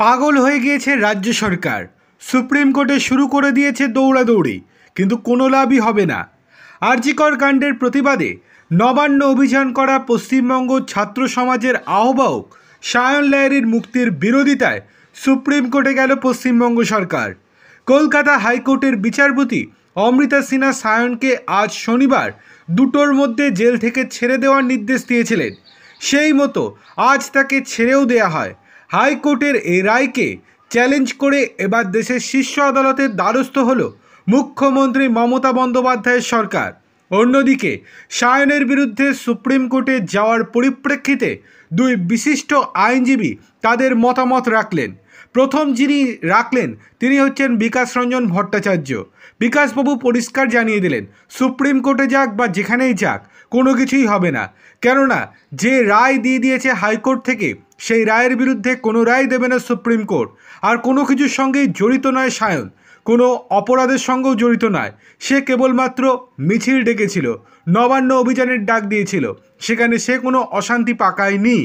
পাগল হয়ে গিয়েছে রাজ্য সরকার সুপ্রিম কোর্টে শুরু করে দিয়েছে দৌড়াদৌড়ি কিন্তু কোনো লাভই হবে না আর্জিকর কাণ্ডের প্রতিবাদে নবান্ন অভিযান করা পশ্চিমবঙ্গ ছাত্র সমাজের আহ্বায়ক সায়ন লায়ারির মুক্তির বিরোধিতায় সুপ্রিম কোর্টে গেল পশ্চিমবঙ্গ সরকার কলকাতা হাইকোর্টের বিচারপতি অমৃতা সিনহা সায়নকে আজ শনিবার দুটোর মধ্যে জেল থেকে ছেড়ে দেওয়ার নির্দেশ দিয়েছিলেন সেই মতো আজ তাকে ছেড়েও দেয়া হয় হাইকোর্টের এ রায়কে চ্যালেঞ্জ করে এবার দেশের শীর্ষ আদালতের দ্বারস্থ হল মুখ্যমন্ত্রী মমতা বন্দ্যোপাধ্যায়ের সরকার অন্যদিকে সায়নের বিরুদ্ধে সুপ্রিম কোর্টে যাওয়ার পরিপ্রেক্ষিতে দুই বিশিষ্ট আইনজীবী তাদের মতামত রাখলেন প্রথম যিনি রাখলেন তিনি হচ্ছেন বিকাশ রঞ্জন ভট্টাচার্য বিকাশবাবু পরিষ্কার জানিয়ে দিলেন সুপ্রিম কোর্টে যাক বা যেখানেই যাক কোনো কিছুই হবে না কেননা যে রায় দিয়ে দিয়েছে হাইকোর্ট থেকে সেই রায়ের বিরুদ্ধে কোনো রায় দেবে না সুপ্রিম কোর্ট আর কোনো কিছুর সঙ্গেই জড়িত নয় সায়ন কোনো অপরাধের সঙ্গেও জড়িত নয় সে কেবলমাত্র মিছিল ডেকেছিল নবান্ন অভিযানের ডাক দিয়েছিল সেখানে সে কোনো অশান্তি পাকায়নি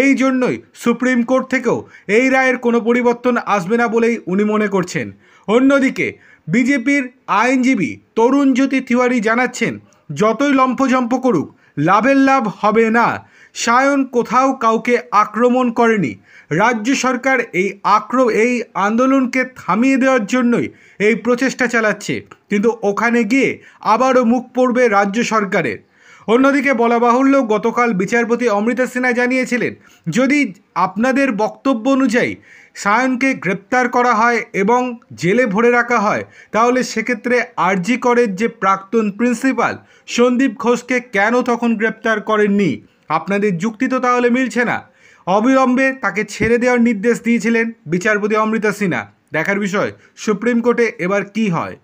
এই জন্যই সুপ্রিম কোর্ট থেকেও এই রায়ের কোনো পরিবর্তন আসবে না বলেই উনি মনে করছেন অন্যদিকে বিজেপির আইনজীবী তরুণ জ্যোতি তিওয়ারি জানাচ্ছেন যতই লম্ফঝম্প করুক লাভের লাভ হবে না সায়ন কোথাও কাউকে আক্রমণ করেনি রাজ্য সরকার এই আক্র এই আন্দোলনকে থামিয়ে দেওয়ার জন্যই এই প্রচেষ্টা চালাচ্ছে কিন্তু ওখানে গিয়ে আবারও মুখ পড়বে রাজ্য সরকারের অন্যদিকে বলা বাহুল্য গতকাল বিচারপতি অমৃতা সিনহা জানিয়েছিলেন যদি আপনাদের বক্তব্য অনুযায়ী সায়নকে গ্রেপ্তার করা হয় এবং জেলে ভরে রাখা হয় তাহলে সেক্ষেত্রে আরজি করের যে প্রাক্তন প্রিন্সিপাল সন্দীপ ঘোষকে কেন তখন গ্রেপ্তার করেননি আপনাদের যুক্তি তো তাহলে মিলছে না অবিলম্বে তাকে ছেড়ে দেওয়ার নির্দেশ দিয়েছিলেন বিচারপতি অমৃতা সিনহা দেখার বিষয় সুপ্রিম কোর্টে এবার কি হয়